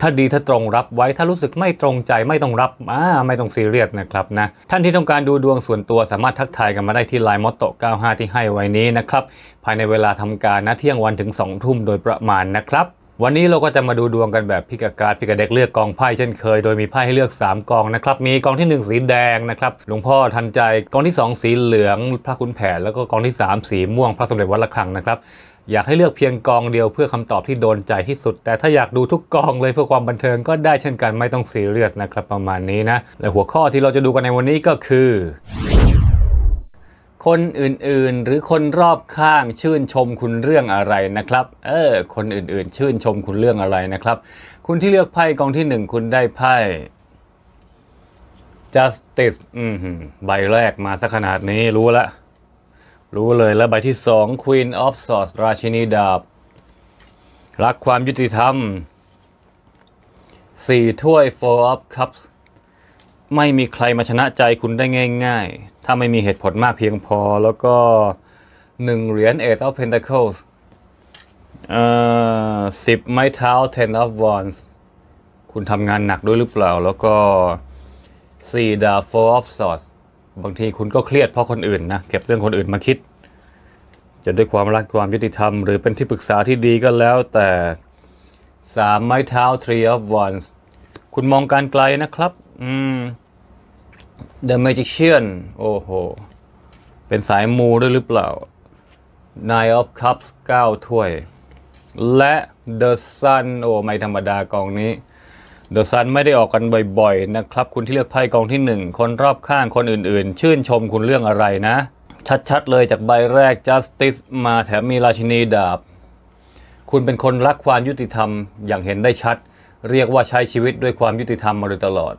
ถ้าดีถ้าตรงรับไว้ถ้ารู้สึกไม่ตรงใจไม่ต้องรับอ่าไม่ต้องซีเรียสนะครับนะ ท่านที่ต้องการดูดวงส่วนตัวสามารถทักทายกันมาได้ที่ไลน์มอตโต95 ที่ให้ไว้นี้นะครับ ภายในเวลาทำการนะเที่ยงวันถึง2ทุ่มโดยประมาณนะครับ วันนี้เราก็จะมาดูดวงกันแบบพิกการพิกเด็กเลือกกองไพ่เช่นเคยโดยมีไพ่ให้เลือก 3 กองนะครับมีกองที่ 1 สีแดงนะครับ หลวงพ่อทันใจกองที่ 2 สีเหลือง พระคุณแผนแล้วก็กองที่ 3 สีม่วงพระสมเด็จวัดระฆังนะครับอยากให้เลือกเพียงกองเดียวเพื่อคำตอบที่โดนใจที่สุด แต่ถ้าอยากดูทุกกองเลยเพื่อความบันเทิง ก็ได้เช่นกันไม่ต้องซีเรียสนะครับประมาณนี้นะและหัวข้อที่เราจะดูกันในวันนี้ก็คือ คนอื่น ๆ หรือคนรอบข้างชื่นชมคุณเรื่องอะไรนะครับ เออคนอื่นๆชื่นชมคุณเรื่องอะไรนะครับ คุณที่เลือกไพ่กองที่หนึ่งคุณได้ไพ่ justice อืมใบแรกมาสักขนาดนี้รู้ละรู้เลยแล้ว ใบที่สอง Queen of Swords ราชินีดาบ รักความยุติธรรมสี่ถ้วย Four of Cups ไม่มีใครมาชนะใจคุณได้ง่าย ๆ ถ้าไม่มีเหตุผลมากเพียงพอแล้วก็หนึ่งเหรียญ Ace of Pentacles สิบไม้เท้า Ten of Wands คุณทำงานหนักด้วยหรือเปล่า แล้วก็สี่ดาบ Four of Swords บางที คุณก็เครียดเพราะคนอื่นนะ เก็บเรื่องคนอื่นมาคิด จะด้วยความรักความยุติธรรมหรือเป็นที่ปรึกษาที่ดีก็แล้วแต่สามไม้เท้า three of wands คุณมองการไกลนะครับอืม The Magician โอ้โหเป็นสายมูด้วยหรือเปล่า Nine of Cups เก้าถ้วย และ The Sun โอ้ไม่ธรรมดากองนี้เดอะซันไม่ได้ออกกันบ่อย ๆ นะครับ คุณที่เลือกไพ่กองที่1คนรอบข้างคนอื่นๆ ชื่นชมคุณเรื่องอะไรนะ ชัดๆ เลยจากใบแรก justice มาแถมมีราชินีดาบ คุณเป็นคนรักความยุติธรรมอย่างเห็นได้ชัด เรียกว่าใช้ชีวิตด้วยความยุติธรรมมาโดยตลอด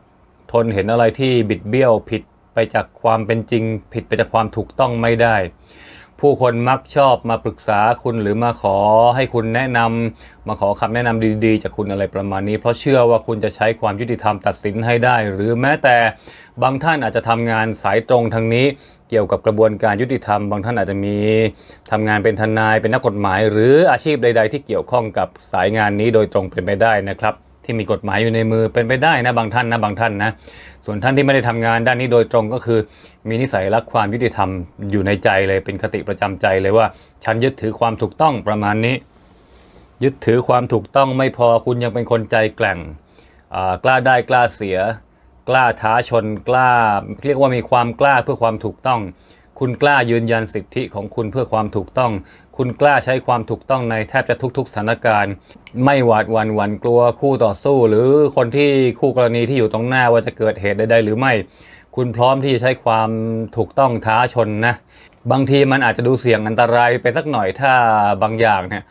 ทนเห็นอะไรที่บิดเบี้ยวผิดไปจากความเป็นจริงผิดไปจากความถูกต้องไม่ได้ผู้คนมักชอบมาปรึกษาคุณหรือมาขอให้คุณแนะนำ มาขอคำแนะนำดีๆ จากคุณอะไรประมาณนี้ เพราะเชื่อว่าคุณจะใช้ความยุติธรรมตัดสินให้ได้ หรือแม้แต่บางท่านอาจจะทำงานสายตรงทางนี้เกี่ยวกับกระบวนการยุติธรรมบางท่านอาจจะมีทำงานเป็นทนายเป็นนักกฎหมายหรืออาชีพใด ๆ ที่เกี่ยวข้องกับสายงานนี้โดยตรงเป็นไปได้นะครับที่มีกฎหมายอยู่ในมือเป็นไปได้นะบางท่านนะบางท่านนะส่วนท่านที่ไม่ได้ทำงาน ด้านนี้โดยตรงก็คือ มีนิสัยรักความยุติธรรมอยู่ในใจเลยเป็นคติประจำใจเลยว่า ฉันยึดถือความถูกต้องประมาณนี้ ยึดถือความถูกต้องไม่พอคุณยังเป็นคนใจแกล่ง กล้าได้กล้าเสีย กล้าท้าชน กล้า เรียกว่ามีความกล้าเพื่อความถูกต้อง คุณกล้ายืนยันสิทธิของคุณเพื่อความถูกต้องคุณกล้าใช้ความถูกต้องในแทบจะทุกๆสถานการณ์ ไม่หวาดวันหวั่นกลัวคู่ต่อสู้ หรือคนที่คู่กรณีที่อยู่ตรงหน้าว่าจะเกิดเหตุใดๆหรือไม่ คุณพร้อมที่จะใช้ความถูกต้องท้าชนนะ บางทีมันอาจจะดูเสี่ยงอันตรายไปสักหน่อยถ้าบางอย่างเนี่ย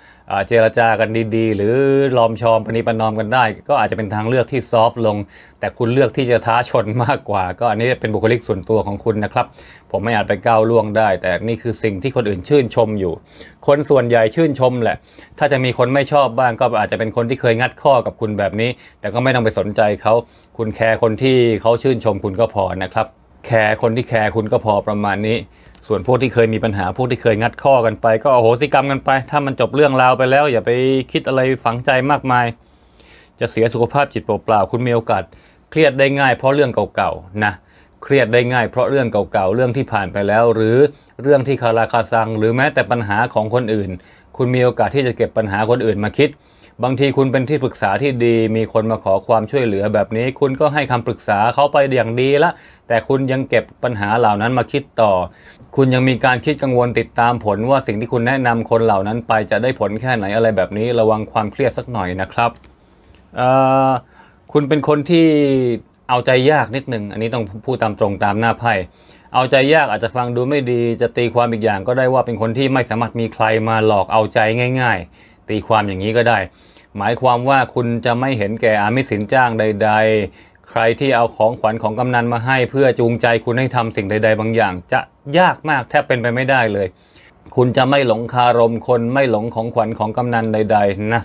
เจรจากันดีๆ หรือลอมชอมปณีปนอมกันได้ ก็อาจจะเป็นทางเลือกที่ซอฟต์ลง แต่คุณเลือกที่จะท้าชนมากกว่า ก็อันนี้เป็นบุคลิกส่วนตัวของคุณนะครับ ผมไม่อาจไปก้าวล่วงได้แต่นี่คือสิ่งที่คนอื่นชื่นชมอยู่ คนส่วนใหญ่ชื่นชมแหละ ถ้าจะมีคนไม่ชอบบ้าง ก็อาจจะเป็นคนที่เคยงัดข้อกับคุณแบบนี้ แต่ก็ไม่ต้องไปสนใจเขาคุณแคร์คนที่เขาชื่นชมคุณก็พอนะครับ แคร์คนที่แคร์คุณก็พอประมาณนี้ส่วนพวกที่เคยมีปัญหาพวกที่เคยงัดข้อกันไป ก็อโหสิกรรมกันไป ถ้ามันจบเรื่องราวไปแล้ว อย่าไปคิดอะไรฝังใจมากมาย จะเสียสุขภาพจิตเปล่าๆคุณมีโอกาสเครียดได้ง่ายเพราะเรื่องเก่าๆนะเครียดได้ง่าย เพราะเรื่องเก่าๆเรื่องที่ผ่านไปแล้ว หรือเรื่องที่คาราคาซังหรือแม้แต่ปัญหาของคนอื่น คุณมีโอกาสที่จะเก็บปัญหาคนอื่นมาคิดบางที คุณ เป็นที่ปรึกษาที่ดีมีคนมาขอความช่วยเหลือแบบนี้ คุณก็ให้คำปรึกษาเขาไปอย่างดีละแต่คุณยังเก็บปัญหาเหล่านั้นมาคิดต่อ คุณยังมีการคิดกังวลติดตามผลว่าสิ่งที่คุณแนะนำคนเหล่านั้นไปจะได้ผลแค่ไหนอะไรแบบนี้ระวังความเครียดสักหน่อยนะครับ คุณเป็นคนที่เอาใจยากนิดนึงอันนี้ต้องพูดตามตรงตามหน้าไพ่เอาใจยากอาจจะฟังดูไม่ดีจะตีความอีกอย่างก็ได้ว่าเป็นคนที่ไม่สามารถมีใครมาหลอกเอาใจง่าย ๆตีความอย่างนี้ก็ได้ หมายความว่าคุณจะไม่เห็นแก่อามิสินจ้างใดๆ ใครที่เอาของขวัญของกำนันมาให้เพื่อจูงใจคุณให้ทำสิ่งใดๆบางอย่าง จะยากมากแทบเป็นไปไม่ได้เลย คุณจะไม่หลงคารมคนไม่หลงของขวัญของกำนันใด ๆนะ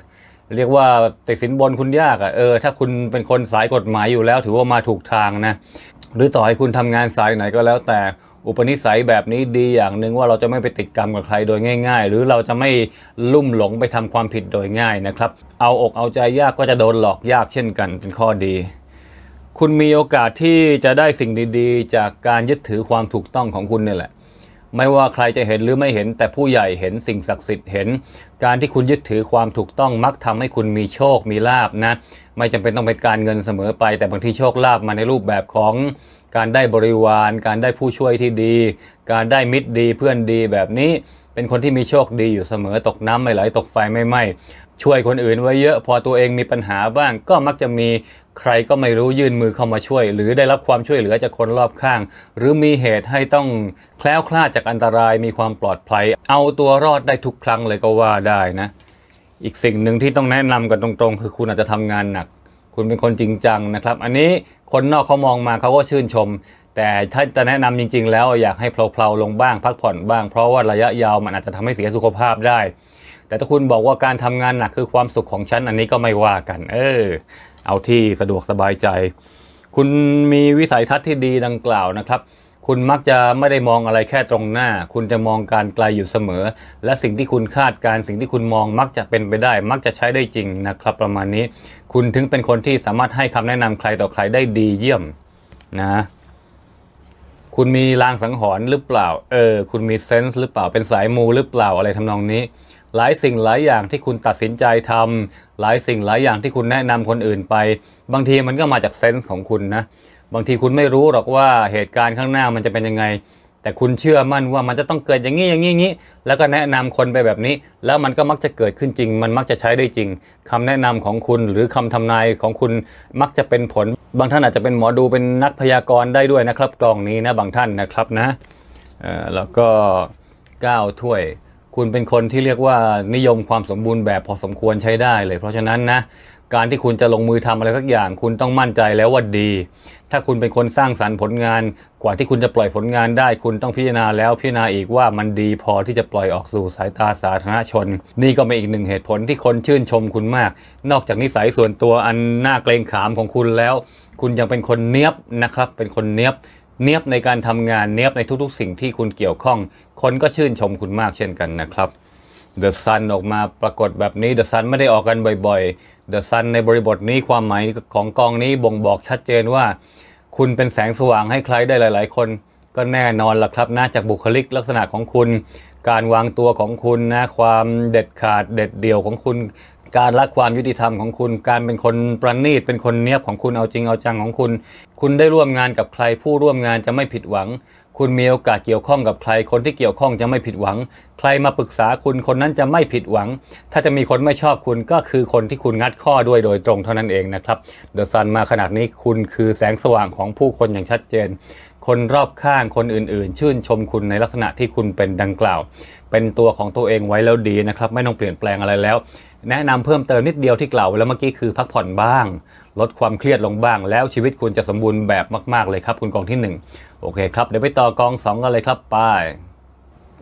เรียกว่าติดสินบนคุณยากอะ่ะเออ ถ้าคุณเป็นคนสายกฎหมายอยู่แล้ว ถือว่ามาถูกทางนะ หรือต่อให้คุณทำงานสายไหนก็แล้วแต่อุปนิสัยแบบนี้ดีอย่างหนึ่งว่าเราจะไม่ไปติดกรรมกับใครโดยง่าย ๆ หรือเราจะไม่ลุ่มหลงไปทำความผิดโดยง่ายนะครับ เอาอกเอาใจยากก็จะโดนหลอกยากเช่นกันเป็นข้อดี คุณมีโอกาสที่จะได้สิ่งดีๆจากการยึดถือความถูกต้องของคุณนี่แหละ ไม่ว่าใครจะเห็นหรือไม่เห็นแต่ผู้ใหญ่เห็นสิ่งศักดิ์สิทธิ์เห็น การที่คุณยึดถือความถูกต้องมักทำให้คุณมีโชค มีลาบนะ ไม่จำเป็นต้องเป็นการเงินเสมอไปแต่บางทีโชคลาบมาในรูปแบบของการได้บริวารการได้ผู้ช่วยที่ดี การได้มิตรดีเพื่อนดีแบบนี้เป็นคนที่มีโชคดีอยู่เสมอตกน้ำไม่ไหลตกไฟไม่ไหม้ช่วยคนอื่น ไว้เยอะพอตัวเองมีปัญหาบ้างก็มักจะมีใครก็ไม่รู้ยื่นมือเข้ามาช่วย หรือได้รับความช่วยเหลือจากคนรอบข้าง หรือมีเหตุให้ต้องแคล้วคลาดจากอันตรายมีความปลอดภัย เอาตัวรอดได้ทุกครั้งเลยก็ว่าได้นะอีกสิ่งหนึ่งที่ต้องแนะนำกันตรงๆ คือคุณอาจจะทำงานหนักคุณเป็นคนจริงจังนะครับ อันนี้คนนอกเขามองมาเขาก็ชื่นชม แต่ถ้าจะแนะนำจริงๆ แล้ว อยากให้เพลาๆลงบ้างพักผ่อนบ้าง เพราะว่าระยะยาวมันอาจจะทำให้เสียสุขภาพได้ แต่ถ้าคุณบอกว่าการทำงานหนักคือความสุขของฉันอันนี้ก็ไม่ว่ากัน เออ เอาที่สะดวกสบายใจ คุณมีวิสัยทัศน์ที่ดีดังกล่าวนะครับคุณมักจะไม่ได้มองอะไรแค่ตรงหน้า คุณจะมองการไกลอยู่เสมอ และสิ่งที่คุณคาดการสิ่งที่คุณมองมักจะเป็นไปได้ มักจะใช้ได้จริงนะครับ ประมาณนี้ คุณถึงเป็นคนที่สามารถให้คำแนะนำใครต่อใครได้ดีเยี่ยมนะ คุณมีลางสังหรณ์หรือเปล่าเออ คุณมีเซนส์หรือเปล่าเป็นสายมูหรือเปล่าอะไรทำนองนี้ หลายสิ่งหลายอย่างที่คุณตัดสินใจทำ หลายสิ่งหลายอย่างที่คุณแนะนำคนอื่นไป บางทีมันก็มาจากเซนส์ของคุณนะบางทีคุณไม่รู้หรอกว่าเหตุการณ์ข้างหน้ามันจะเป็นยังไง แต่คุณเชื่อมั่นว่ามันจะต้องเกิดอย่างนี้อย่างนี้งนี้ แล้วก็แนะนำคนไปแบบนี้ แล้วมันก็มักจะเกิดขึ้นจริง มันมักจะใช้ได้จริง คำแนะนำของคุณหรือคำทำนายของคุณมักจะเป็นผล บางท่านอาจจะเป็นหมอดูเป็นนักพยากรณ์ได้ด้วยนะครับกองนี้นะบางท่านนะครับนะแล้วก็9ถ้วย คุณเป็นคนที่เรียกว่านิยมความสมบูรณ์แบบพอสมควรใช้ได้เลย เพราะฉะนั้นนะ การที่คุณจะลงมือทำอะไรสักอย่าง คุณต้องมั่นใจแล้วว่าดีถ้าคุณเป็นคนสร้างสรรค์ผลงานกว่าที่คุณจะปล่อยผลงานได้คุณต้องพิจารณาแล้ว พิจารณาอีกว่ามันดีพอที่จะปล่อยออกสู่สายตาสาธารณชน นี่ก็เป็นอีกหนึ่งเหตุผลที่คนชื่นชมคุณมาก นอกจากนิสัยส่วนตัวอันน่าเกรงขามของคุณแล้ว คุณยังเป็นคนเนี้ยบนะครับเป็นคนเนี้ยบเนี้ยบในการทำงานเนี้ยบในทุกๆ สิ่งที่คุณเกี่ยวข้อง คนก็ชื่นชมคุณมากเช่นกันนะครับ The Sun ออกมาปรากฏแบบนี้ The Sun ไม่ได้ออกกันบ่อยๆ The Sun ในบริบทนี้ความหมายของกองนี้บ่งบอกชัดเจนว่าคุณเป็นแสงสว่างให้ใครได้หลาย ๆ คน ก็แน่นอนล่ะครับนะจากบุคลิกลักษณะของคุณ การวางตัวของคุณนะ ความเด็ดขาดเด็ดเดี่ยวของคุณการรักความยุติธรรมของคุณ การเป็นคนประณีต เป็นคนเนียบของคุณ เอาจริง เอาจังของคุณ คุณได้ร่วมงานกับใคร ผู้ร่วมงานจะไม่ผิดหวัง คุณมีโอกาสเกี่ยวข้องกับใคร คนที่เกี่ยวข้องจะไม่ผิดหวัง ใครมาปรึกษาคุณ คนนั้นจะไม่ผิดหวัง ถ้าจะมีคนไม่ชอบคุณก็คือคนที่คุณงัดข้อด้วยโดยตรงเท่านั้นเองนะครับเดอะซันมาขนาดนี้ คุณคือแสงสว่างของผู้คนอย่างชัดเจน คนรอบข้าง คนอื่น ๆ ชื่นชมคุณในลักษณะที่คุณเป็นดังกล่าว เป็นตัวของตัวเองไว้แล้วดีนะครับ ไม่ต้องเปลี่ยนแปลงอะไรแล้วแนะนำเพิ่มเติมนิดเดียวที่กล่าวแล้วเมื่อกี้คือพักผ่อนบ้าง ลดความเครียดลงบ้างแล้วชีวิตคุณจะสมบูรณ์แบบมากๆเลยครับคุณกองที่ 1 โอเคครับเดี๋ยวไปต่อกอง 2กันเลยครับไป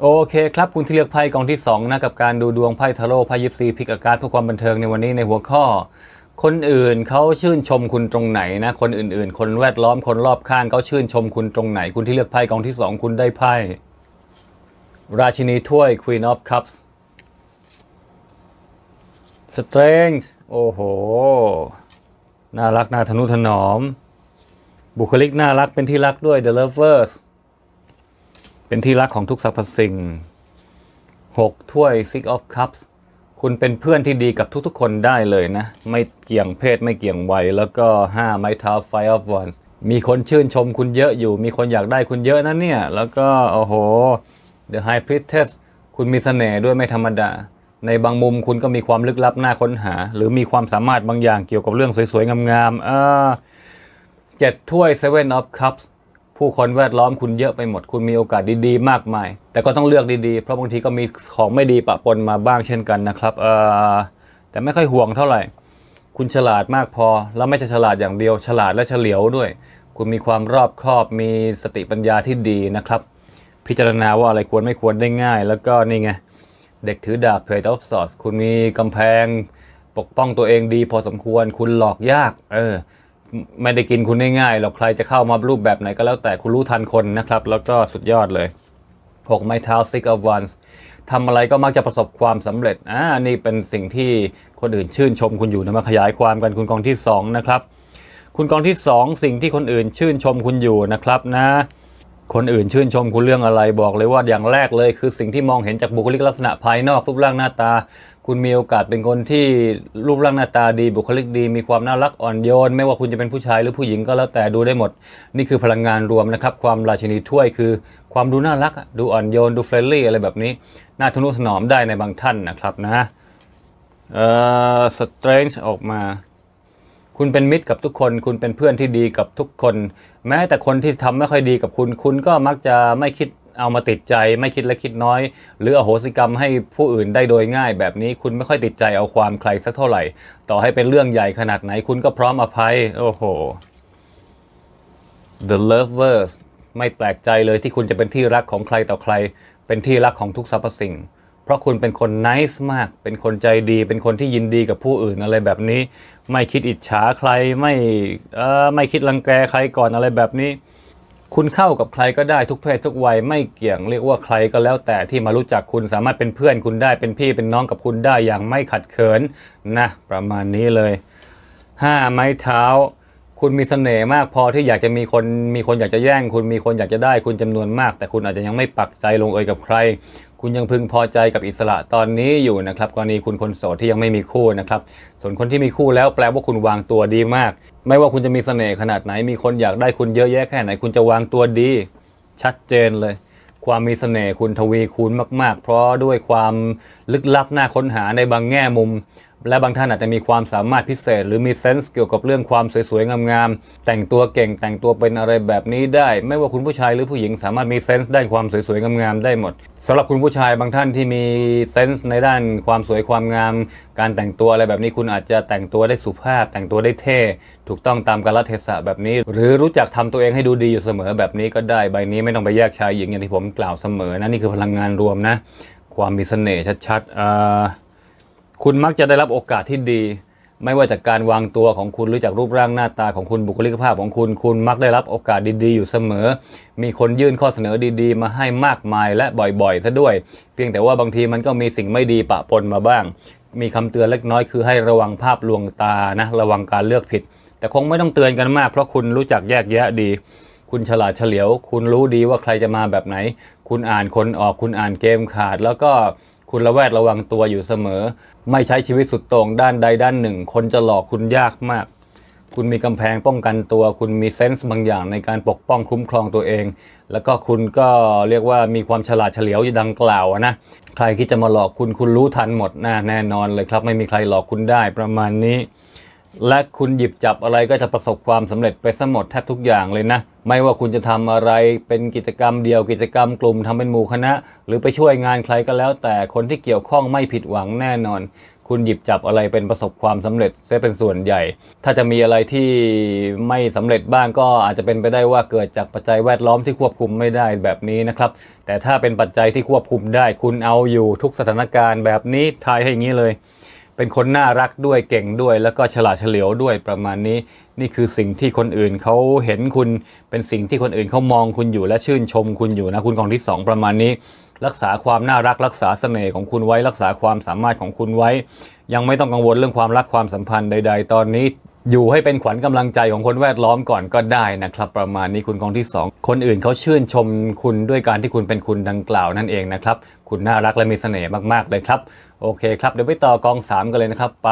โอเคครับคุณที่เลือกไพ่กองที่2นะกับการดูดวงไพ่ทาโร่ไพ่ยิปซีพิกอาการเพื่อความบันเทิงในวันนี้ในหัวข้อ คนอื่นเขาชื่นชมคุณตรงไหนนะคนอื่นๆ คนแวดล้อมคนรอบข้างเขาชื่นชมคุณตรงไหนคุณที่เลือกไพ่กองที่ 2 คุณได้ไพ่ ราชินีถ้วย Queen of Cups สเตรนจ์โอ้โห น่ารัก น่าทนุถนอมบุคลิกน่ารักเป็นที่รักด้วย The Lovers เป็นที่รักของทุกสรรพสิ่ง 6ถ้วย Six of Cups คุณเป็นเพื่อนที่ดีกับทุกๆคนได้เลยนะ ไม่เกี่ยงเพศไม่เกี่ยงวัยแล้วก็5ไม้เท้า f i r e of Wands มีคนชื่นชมคุณเยอะอยู่ มีคนอยากได้คุณเยอะนะเนี่ย แล้วก็ โอ้โห The High Priestess คุณมีเสน่ห์ด้วยไม่ธรรมดาในบางมุมคุณก็มีความลึกลับน่าค้นหา หรือมีความสามารถบางอย่างเกี่ยวกับเรื่องสวยๆงามๆเจ็ดถ้วย Seven of Cups ผู้คนแวดล้อมคุณเยอะไปหมด คุณมีโอกาสดีๆ มากมาย แต่ก็ต้องเลือกดีๆ เพราะบางทีก็มีของไม่ดีปะปนมาบ้างเช่นกันนะครับแต่ไม่ค่อยห่วงเท่าไหร่ คุณฉลาดมากพอแล้วไม่ใช่ฉลาดอย่างเดียว ฉลาดและเฉลียวด้วย คุณมีความรอบครอบมีสติปัญญาที่ดีนะครับ พิจารณาว่าอะไรควรไม่ควรได้ง่าย แล้วก็นี่ไงเด็กถือดาบเพย์ทอฟซอสคุณมีกำแพงปกป้องตัวเองดีพอสมควร คุณหลอกยาก เออไม่ได้กินคุณง่ายๆหรอกใครจะเข้ามารูปแบบไหนก็แล้วแต่คุณรู้ทันคนนะครับ แล้วก็สุดยอดเลยหกไม้เท้า six of wands ทำอะไรก็มักจะประสบความสำเร็จอ่านี่เป็นสิ่งที่คนอื่นชื่นชมคุณอยู่นะมาขยายความกันคุณกองที่ 2 นะครับ คุณกองที่ 2 สิ่งที่คนอื่นชื่นชมคุณอยู่นะครับนะคนอื่นชื่นชมคุณเรื่องอะไรบอกเลยว่าอย่างแรกเลย คือสิ่งที่มองเห็นจากบุคลิกลักษณะภายนอกรูปร่างหน้าตา คุณมีโอกาสเป็นคนที่รูปร่างหน้าตาดีบุคลิกดี มีความน่ารักอ่อนโยนไม่ว่าคุณจะเป็นผู้ชายหรือผู้หญิงก็แล้วแต่ดูได้หมดนี่คือพลังงานรวมนะครับ ความราชินีถ้วยคือ ความดูน่ารัก ดูอ่อนโยนดูเฟรนลี่อะไรแบบนี้น่าทนุถนอมได้ในบางท่านนะครับนะเอ่อสเตรนจ์ออกมาคุณเป็นมิตรกับทุกคนคุณเป็นเพื่อนที่ดีกับทุกคน แม้แต่คนที่ทำไม่ค่อยดีกับคุณคุณก็มักจะไม่คิดเอามาติดใจไม่คิดและคิดน้อยหรืออโหสิกรรมให้ผู้อื่นได้โดยง่าย แบบนี้คุณไม่ค่อยติดใจเอาความใครสักเท่าไหร่ ต่อให้เป็นเรื่องใหญ่ขนาดไหนคุณก็พร้อมอภัย โอ้โห The Lovers ไม่แปลกใจเลยที่คุณจะเป็นที่รักของใครต่อใคร เป็นที่รักของทุกสรรพสิ่ง เพราะคุณเป็นคนนิสมากเป็นคนใจดี เป็นคนที่ยินดีกับผู้อื่นอะไรแบบนี้ไม่คิดอิจฉาใครไม่ไม่คิดรังแกใครก่อนอะไรแบบนี้ คุณเข้ากับใครก็ได้ทุกเพศทุกวัยไม่เกี่ยงเรียกว่าใครก็แล้วแต่ที่มารู้จักคุณสามารถเป็นเพื่อนคุณได้เป็นพี่เป็นน้องกับคุณได้อย่างไม่ขัดเขินนะ ประมาณนี้เลยห้าไม้เท้า คุณมีเสน่ห์มาก พอที่อยากจะมีคนมีคนอยากจะแย่งคุณมีคนอยากจะได้คุณจำนวนมาก แต่คุณอาจจะยังไม่ปักใจลงเอยกับใครคุณยังพึงพอใจกับอิสระตอนนี้อยู่นะครับกรณีคุณคนโสดที่ยังไม่มีคู่นะครับ ส่วนคนที่มีคู่แล้ว แปลว่าคุณวางตัวดีมาก ไม่ว่าคุณจะมีเสน่ห์ขนาดไหนมีคนอยากได้คุณเยอะแยะแค่ไหนคุณจะวางตัวดี ชัดเจนเลย ความมีเสน่ห์คุณทวีคูณมาก ๆ เพราะด้วยความลึกลับน่าค้นหาในบางแง่มุมและบางท่านอาจจะมีความสามารถพิเศษ หรือมีเซนส์เกี่ยวกับเรื่องความสวยๆงามๆแต่งตัวเก่งแต่งตัวเป็นอะไรแบบนี้ได้ ไม่ว่าคุณผู้ชายหรือผู้หญิงสามารถมีเซนส์ด้านความสวยๆงามๆได้หมด สำหรับคุณผู้ชายบางท่านที่มีเซนส์ในด้านความสวยความงาม การแต่งตัวอะไรแบบนี้คุณอาจจะแต่งตัวได้สุภาพ แต่งตัวได้เท่ ถูกต้องตามกาลเทศะแบบนี้ หรือรู้จักทำตัวเองให้ดูดีอยู่เสมอแบบนี้ก็ได้ใบนี้ไม่ต้องไปแยกชายหญิงอย่างที่ผมกล่าวเสมอนะนี่คือพลังงานรวมนะความมีเสน่ห์ชัดๆอ่าคุณมักจะได้รับโอกาสที่ดี ไม่ว่าจากการวางตัวของคุณหรือจากรูปร่างหน้าตาของคุณบุคลิกภาพของคุณ คุณมักได้รับโอกาสดี ๆ อยู่เสมอ มีคนยื่นข้อเสนอดี ๆ มาให้มากมายและบ่อยๆซะด้วยเพียงแต่ว่าบางทีมันก็มีสิ่งไม่ดีปะปนมาบ้าง มีคำเตือนเล็กน้อยคือให้ระวังภาพลวงตานะ ระวังการเลือกผิด แต่คงไม่ต้องเตือนกันมาก เพราะคุณรู้จักแยกแยะดี คุณฉลาดเฉลียว คุณรู้ดีว่าใครจะมาแบบไหน คุณอ่านคนออกคุณอ่านเกมขาดแล้วก็คุณระแวดระวังตัวอยู่เสมอ ไม่ใช้ชีวิตสุดโต่งด้านใดด้านหนึ่ง คนจะหลอกคุณยากมาก คุณมีกำแพงป้องกันตัวคุณมีเซนส์บางอย่างในการปกป้องคุ้มครองตัวเอง แล้วก็คุณก็เรียกว่ามีความฉลาดเฉลียวอยู่ดังกล่าวนะใครที่จะมาหลอกคุณคุณรู้ทันหมดนะแน่นอนเลยครับไม่มีใครหลอกคุณได้ประมาณนี้และคุณหยิบจับอะไรก็จะประสบความสำเร็จไปสมดแทบทุกอย่างเลยนะ ไม่ว่าคุณจะทำอะไรเป็นกิจกรรมเดียวกิจกรรมกลุ่มทำเป็นหมู่คณะหรือไปช่วยงานใครก็แล้ว แต่คนที่เกี่ยวข้องไม่ผิดหวังแน่นอน คุณหยิบจับอะไรเป็นประสบความสำเร็จซะเป็นส่วนใหญ่ ถ้าจะมีอะไรที่ไม่สำเร็จบ้างก็อาจจะเป็นไปได้ว่าเกิดจากปัจจัยแวดล้อมที่ควบคุมไม่ได้แบบนี้นะครับ แต่ถ้าเป็นปัจจัยที่ควบคุมได้ คุณเอาอยู่ทุกสถานการณ์แบบนี้ทายให้อย่างนี้เลยเป็นคนน่ารักด้วยเก่งด้วย แล้วก็ฉลาดเฉลียวด้วยประมาณนี้ นี่คือสิ่งที่คนอื่นเขาเห็นคุณ เป็นสิ่งที่คนอื่นเขามองคุณอยู่และชื่นชม คุณอยู่นะคุณกองที่2ประมาณนี้ รักษาความน่ารักรักษาเสน่ห์ของคุณไว้รักษาความสามารถของคุณไว้ ยังไม่ต้องกังวลเรื่องความรักความสัมพันธ์ใดๆ ตอนนี้อยู่ให้เป็นขวัญกำลังใจของคนแวดล้อมก่อนก็ได้นะครับ ประมาณนี้คุณกองที่ 2 คนอื่นเขาชื่นชมคุณด้วยการที่คุณเป็นคุณดังกล่าวนั่นเองนะครับ คุณน่ารักและมีเสน่ห์มากๆเลยครับ โอเคครับเดี๋ยวไปต่อกอง 3 กันเลยนะครับไป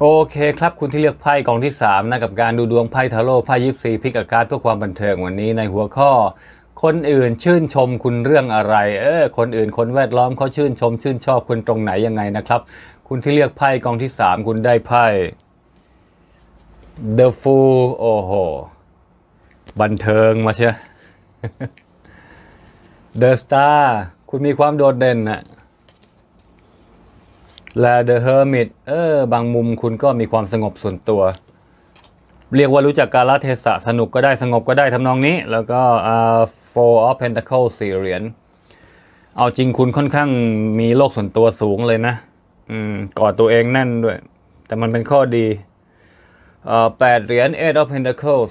โอเคครับคุณที่เลือกไพ่กองที่3นะกับการดูดวงไพ่ทาโร่ไพ่ยิปซีพิกอาการเพื่อความบันเทิงวันนี้ในหัวข้อ คนอื่นชื่นชมคุณเรื่องอะไรเออคนอื่นคนแวดล้อมเขาชื่นชม ชื่นชอบคุณตรงไหนยังไงนะครับ คุณที่เลือกไพ่กองที่ 3 คุณได้ไพ่ The Fool โอ้โหบันเทิงมาเชีย The Star คุณมีความโดดเด่นนะและ The Hermit เออ บางมุมคุณก็มีความสงบส่วนตัว เรียกว่ารู้จักกาลเทศะสนุกก็ได้สงบก็ได้ทำนองนี้ แล้วก็ uh, Four of Pentacles สี่เหรียญ เอาจริงคุณค่อนข้างมีโลกส่วนตัวสูงเลยนะอืมกอดตัวเองแน่นด้วย แต่มันเป็นข้อดีแปดเหรียญ Eight of Pentacles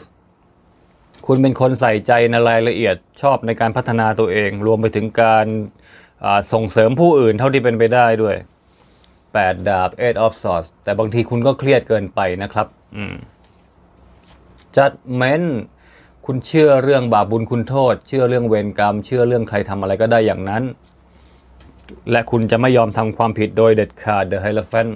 คุณเป็นคนใส่ใจในรายละเอียดชอบในการพัฒนาตัวเอง รวมไปถึงการส่งเสริมผู้อื่นเท่าที่เป็นไปได้ด้วย8ดาบ Eight of Swords แต่บางทีคุณก็เครียดเกินไปนะครับจัดเมนคุณเชื่อเรื่องบาปบุญคุณโทษ เชื่อเรื่องเวรกรรม เชื่อเรื่องใครทำอะไรก็ได้อย่างนั้น และคุณจะไม่ยอมทำความผิดโดยเด็ดขาด The Hierophant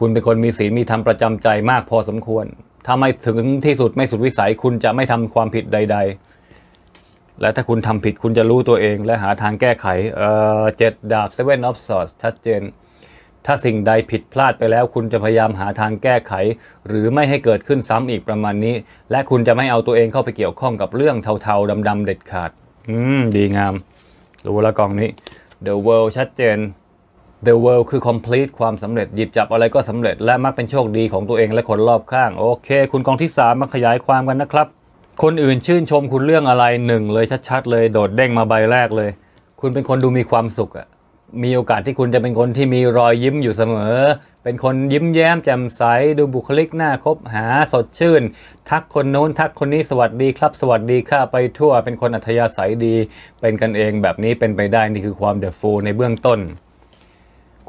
คุณเป็นคนมีศีลมีธรรมประจำใจมากพอสมควร ถ้าไม่ถึงที่สุดไม่สุดวิสัยคุณจะไม่ทำความผิดใดๆ และถ้าคุณทำผิดคุณจะรู้ตัวเองและหาทางแก้ไข เอ่อเจ็ดดาบเซเว่นออฟสอดชัดเจน ถ้าสิ่งใดผิดพลาดไปแล้วคุณจะพยายามหาทางแก้ไข หรือไม่ให้เกิดขึ้นซ้ำอีกประมาณนี้ และคุณจะไม่เอาตัวเองเข้าไปเกี่ยวข้องกับเรื่องเทาๆดำๆเด็ดขาด อืมดีงามรู้ละกองนี้ The World ชัดเจน The World คือ complete ความสำเร็จหยิบจับอะไรก็สำเร็จ และมักเป็นโชคดีของตัวเองและคนรอบข้าง โอเค คุณกองที่ 3 มาขยายความกันนะครับ คนอื่นชื่นชมคุณเรื่องอะไรหนึ่งเลยชัดๆ เลยโดดเด้งมาใบแรกเลย คุณเป็นคนดูมีความสุขอะมีโอกาสที่คุณจะเป็นคนที่มีรอยยิ้มอยู่เสมอ เป็นคนยิ้มแย้มแจ่มใส ดูบุคลิกหน้าคบหาสดชื่นทักคนโน้นทักคนนี้สวัสดีครับ สวัสดีค่ะ ไปทั่วเป็นคนอัธยาศัยดีเป็นกันเองแบบนี้เป็นไปได้นี่คือความเดือดฟูในเบื้องต้น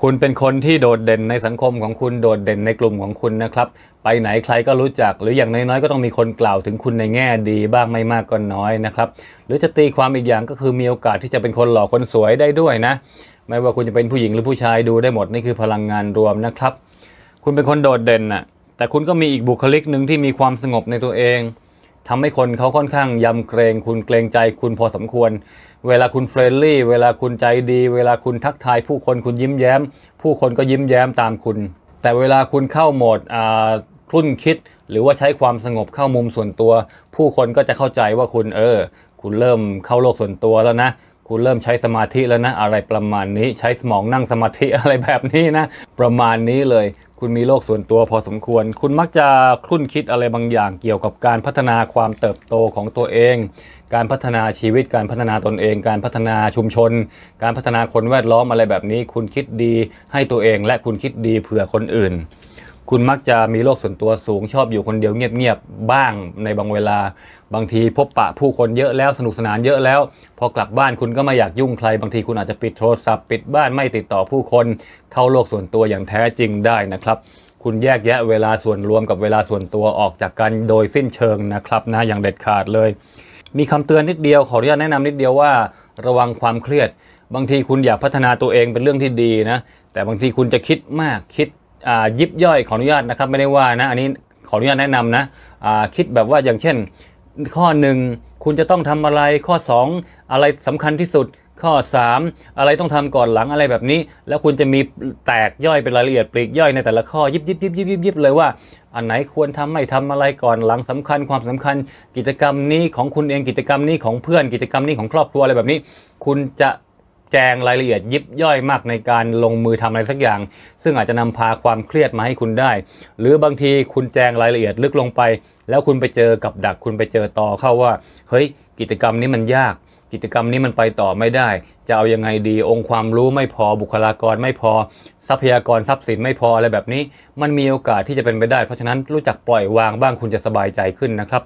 คุณเป็นคนที่โดดเด่นในสังคมของคุณ โดดเด่นในกลุ่มของคุณนะครับ ไปไหนใครก็รู้จัก หรืออย่างน้อยๆ ก็ต้องมีคนกล่าวถึงคุณในแง่ดีบ้างไม่มากก็น้อยนะครับหรือจะตีความอีกอย่างก็คือมีโอกาสที่จะเป็นคนหล่อคนสวยได้ด้วยนะ ไม่ว่าคุณจะเป็นผู้หญิงหรือผู้ชายดูได้หมด นี่คือพลังงานรวมนะครับ คุณเป็นคนโดดเด่นนะ่ะแต่คุณก็มีอีกบุคลิกหนึ่งที่มีความสงบในตัวเองทำให้คนเขาค่อนข้างยำเกรง คุณเกรงใจคุณพอสมควร เวลาคุณเฟรนลี่เวลาคุณใจดี เวลาคุณทักทายผู้คนคุณยิ้มแย้ม ผู้คนก็ยิ้มแย้มตามคุณ แต่เวลาคุณเข้าโหมดคลุ่นคิดหรือว่าใช้ความสงบเข้ามุมส่วนตัว ผู้คนก็จะเข้าใจว่าคุณเออ คุณเริ่มเข้าโลกส่วนตัวแล้วนะคุณเริ่มใช้สมาธิแล้วนะอะไรประมาณนี้ใช้สมองนั่งสมาธิอะไรแบบนี้นะ ประมาณนี้เลย คุณมีโลกส่วนตัวพอสมควร คุณมักจะคลุ่นคิดอะไรบางอย่างเกี่ยวกับการพัฒนาความเติบโตของตัวเอง การพัฒนาชีวิตการพัฒนาตนเอง การพัฒนาชุมชน การพัฒนาคนแวดล้อมอะไรแบบนี้ คุณคิดดีให้ตัวเองและคุณคิดดีเผื่อคนอื่นคุณมักจะมีโลกส่วนตัวสูง ชอบอยู่คนเดียวเงียบๆบ้างในบางเวลาบางทีพบปะผู้คนเยอะแล้วสนุกสนานเยอะแล้ว พอกลับบ้านคุณก็ไม่อยากยุ่งใคร บางทีคุณอาจจะปิดโทรศัพท์ปิดบ้านไม่ติดต่อผู้คนเข้าโลกส่วนตัวอย่างแท้จริงได้นะครับ คุณแยกแยะเวลาส่วนรวมกับเวลาส่วนตัวออกจากกันโดยสิ้นเชิงนะครับนะอย่างเด็ดขาดเลย มีคำเตือนนิดเดียวขออนุญาตแนะนำนิดเดียวว่าระวังความเครียด บางทีคุณอยากพัฒนาตัวเองเป็นเรื่องที่ดีนะแต่บางทีคุณจะคิดมากคิดยิบย่อย ขออนุญาตนะครับไม่ได้ว่านะอันนี้ขออนุญาตแนะนำนะคิดแบบว่าอย่างเช่นข้อ 1 คุณจะต้องทำอะไรข้อ 2 อะไรสำคัญที่สุด ข้อ 3 อะไรต้องทำก่อนหลังอะไรแบบนี้ แล้วคุณจะมีแตกย่อยเป็นรายละเอียดปลีกย่อยในแต่ละข้อยิบยิบยิบยิบยิบยิบเลยว่าอันไหนควรทำไม่ทำอะไรก่อนหลังสำคัญความสำคัญกิจกรรมนี้ของคุณเองกิจกรรมนี้ของเพื่อนกิจกรรมนี้ของครอบครัวอะไรแบบนี้คุณจะแจงรายละเอียดยิบย่อยมากในการลงมือทำอะไรสักอย่าง ซึ่งอาจจะนำพาความเครียดมาให้คุณได้ หรือบางทีคุณแจงรายละเอียดลึกลงไป แล้วคุณไปเจอกับดักคุณไปเจอต่อเข้าว่าเฮ้ยกิจกรรมนี้มันยาก กิจกรรมนี้มันไปต่อไม่ได้จะเอายังไงดีองค์ความรู้ไม่พอบุคลากรไม่พอทรัพยากรทรัพย์สินไม่พออะไรแบบนี้ มันมีโอกาสที่จะเป็นไปได้ เพราะฉะนั้นรู้จักปล่อยวางบ้างคุณจะสบายใจขึ้นนะครับ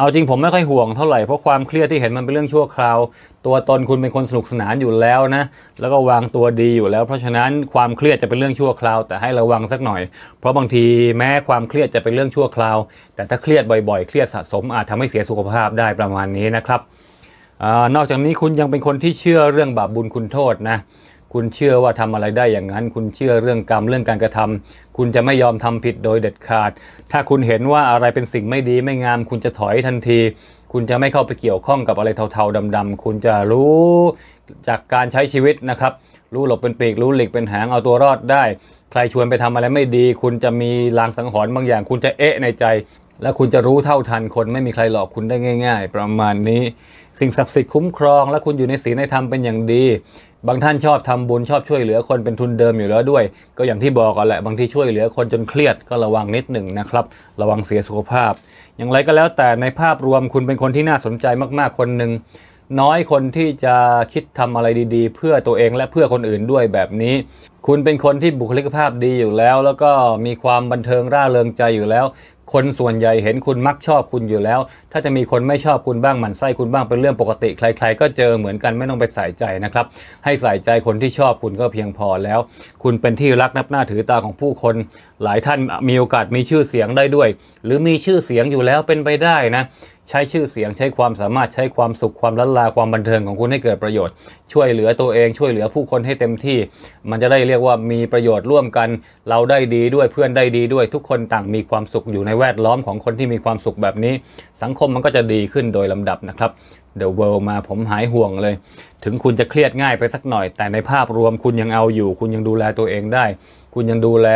เอาจริงผมไม่ค่อยห่วงเท่าไหร่เพราะความเครียดที่เห็นมันเป็นเรื่องชั่วคราว ตัวตนคุณเป็นคนสนุกสนานอยู่แล้วนะแล้วก็วางตัวดีอยู่แล้ว เพราะฉะนั้นความเครียดจะเป็นเรื่องชั่วคราว แต่ให้ระวังสักหน่อย เพราะบางทีแม้ความเครียดจะเป็นเรื่องชั่วคราว แต่ถ้าเครียดบ่อยๆ เครียดสะสมอาจทำให้เสียสุขภาพได้ประมาณนี้นะครับอนอกจากนี้คุณยังเป็นคนที่เชื่อเรื่องบาปบุญคุณโทษนะคุณเชื่อว่าทำอะไรได้อย่างนั้น คุณเชื่อเรื่องกรรมเรื่องการกระทำคุณจะไม่ยอมทำผิดโดยเด็ดขาด ถ้าคุณเห็นว่าอะไรเป็นสิ่งไม่ดีไม่งาม คุณจะถอยทันที คุณจะไม่เข้าไปเกี่ยวข้องกับอะไรเทาๆดำๆ คุณจะรู้จากการใช้ชีวิตนะครับ รู้หลบเป็นปีกรู้หลีกเป็นหางเอาตัวรอดได้ ใครชวนไปทำอะไรไม่ดี คุณจะมีลางสังหรณ์บางอย่าง คุณจะเอะในใจ และคุณจะรู้เท่าทัน คนไม่มีใครหลอกคุณได้ง่าย ๆ ประมาณนี้สิ่งศักดิ์สิทธิ์คุ้มครอง และคุณอยู่ในศีลในธรรมเป็นอย่างดีบางท่านชอบทำบุญชอบช่วยเหลือคนเป็นทุนเดิมอยู่แล้วด้วย ก็อย่างที่บอกกันแหละบางที่ช่วยเหลือคนจนเครียดก็ระวังนิดหนึ่งนะครับ ระวังเสียสุขภาพ อย่างไรก็แล้วแต่ในภาพรวมคุณเป็นคนที่น่าสนใจมากๆคนหนึ่งน้อยคนที่จะคิดทำอะไรดีๆ เพื่อตัวเองและเพื่อคนอื่นด้วยแบบนี้ คุณเป็นคนที่บุคลิกภาพดีอยู่แล้ว แล้วก็มีความบันเทิงร่าเริงใจอยู่แล้วคนส่วนใหญ่เห็นคุณมักชอบคุณอยู่แล้ว ถ้าจะมีคนไม่ชอบคุณบ้างหมั่นไส้คุณบ้างเป็นเรื่องปกติ ใคร ๆ ก็เจอเหมือนกันไม่ต้องไปใส่ใจนะครับให้ใส่ใจคนที่ชอบคุณก็เพียงพอแล้ว คุณเป็นที่รักนับหน้าถือตาของผู้คน หลายท่านมีโอกาสมีชื่อเสียงได้ด้วย หรือมีชื่อเสียงอยู่แล้วเป็นไปได้นะใช้ชื่อเสียงใช้ความสามารถใช้ความสุขความล้นลาความบันเทิงของคุณให้เกิดประโยชน์ช่วยเหลือตัวเอง ช่วยเหลือผู้คนให้เต็มที่ มันจะได้เรียกว่ามีประโยชน์ร่วมกัน เราได้ดีด้วยเพื่อนได้ดีด้วยทุกคนต่างมีความสุขอยู่ในแวดล้อมของคนที่มีความสุขแบบนี้ สังคมมันก็จะดีขึ้นโดยลำดับนะครับเดอะเวิลด์มาผมหายห่วงเลย ถึงคุณจะเครียดง่ายไปสักหน่อย แต่ในภาพรวมคุณยังเอาอยู่ คุณยังดูแลตัวเองได้คุณยังดูแล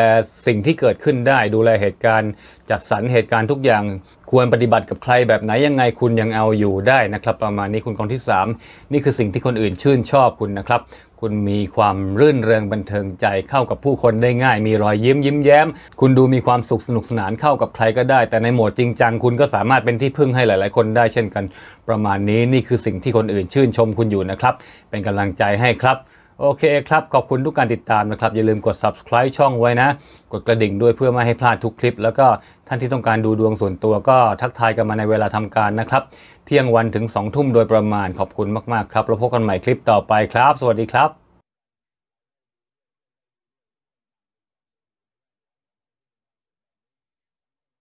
สิ่งที่เกิดขึ้นได้ ดูแลเหตุการณ์ จัดสรรเหตุการณ์ทุกอย่าง ควรปฏิบัติกับใครแบบไหนยังไงคุณยังเอาอยู่ได้นะครับ ประมาณนี้คุณกองที่ 3 นี่คือสิ่งที่คนอื่นชื่นชอบคุณนะครับ คุณมีความรื่นเริงบันเทิงใจเข้ากับผู้คนได้ง่าย มีรอยยิ้มยิ้มแย้ม คุณดูมีความสุขสนุกสนานเข้ากับใครก็ได้ แต่ในโหมดจริงจังคุณก็สามารถเป็นที่พึ่งให้หลายๆคนได้เช่นกัน ประมาณนี้นี่คือสิ่งที่คนอื่นชื่นชมคุณอยู่นะครับเป็นกำลังใจให้ครับโอเคครับ ขอบคุณทุกการติดตามนะครับ อย่าลืมกด subscribe ช่องไว้นะ กดกระดิ่งด้วยเพื่อไม่ให้พลาดทุกคลิป แล้วก็ท่านที่ต้องการดูดวงส่วนตัวก็ทักทายกันมาในเวลาทำการนะครับ เที่ยงวันถึง 2 ทุ่มโดยประมาณขอบคุณมาก ๆ ครับแล้วพบกันใหม่คลิปต่อไปครับ สวัสดีครับ